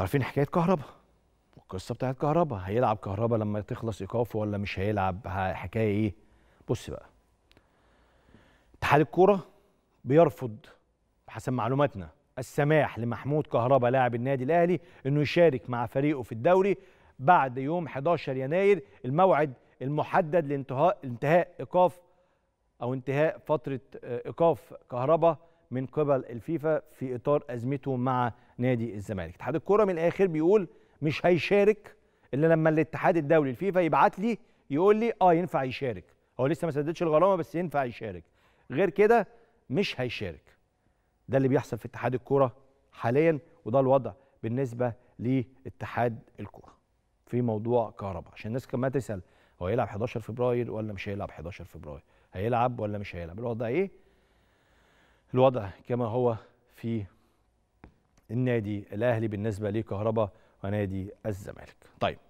انتوا عارفين حكايه كهربا القصه بتاعت كهربا هيلعب كهربا لما تخلص ايقافه ولا مش هيلعب حكايه ايه بص بقى اتحاد الكوره بيرفض حسب معلوماتنا السماح لمحمود كهربا لاعب النادي الاهلي انه يشارك مع فريقه في الدوري بعد يوم 11 يناير الموعد المحدد لانتهاء انتهاء ايقاف او انتهاء فتره آه، ايقاف كهربا من قبل الفيفا في اطار ازمته مع نادي الزمالك اتحاد الكره من الاخر بيقول مش هيشارك الا لما الاتحاد الدولي الفيفا يبعت لي يقول لي اه ينفع يشارك هو لسه ما سددش الغرامه بس ينفع يشارك غير كده مش هيشارك ده اللي بيحصل في اتحاد الكره حاليا وده الوضع بالنسبه لاتحاد الكره في موضوع كهرباء عشان الناس كمان تسال هو هيلعب 11 فبراير ولا مش هيلعب 11 فبراير هيلعب ولا مش هيلعب الوضع ايه الوضع كما هو في النادي الاهلي بالنسبه لكهرباء ونادي الزمالك طيب